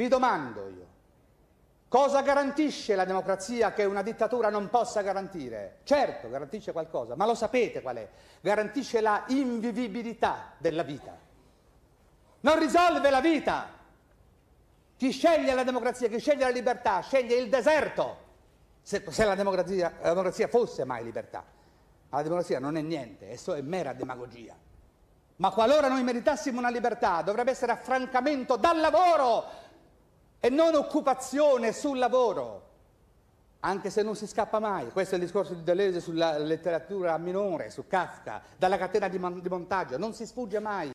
Vi domando io, cosa garantisce la democrazia che una dittatura non possa garantire? Certo, garantisce qualcosa, ma lo sapete qual è? Garantisce la invivibilità della vita. Non risolve la vita. Chi sceglie la democrazia, chi sceglie la libertà, sceglie il deserto. Se, se la, democrazia, la democrazia fosse mai libertà. Ma la democrazia non è niente, è mera demagogia. Ma qualora noi meritassimo una libertà, dovrebbe essere affrancamento dal lavoro, e non occupazione sul lavoro, anche se non si scappa mai. Questo è il discorso di Deleuze sulla letteratura minore, su Kafka, dalla catena di, montaggio, non si sfugge mai.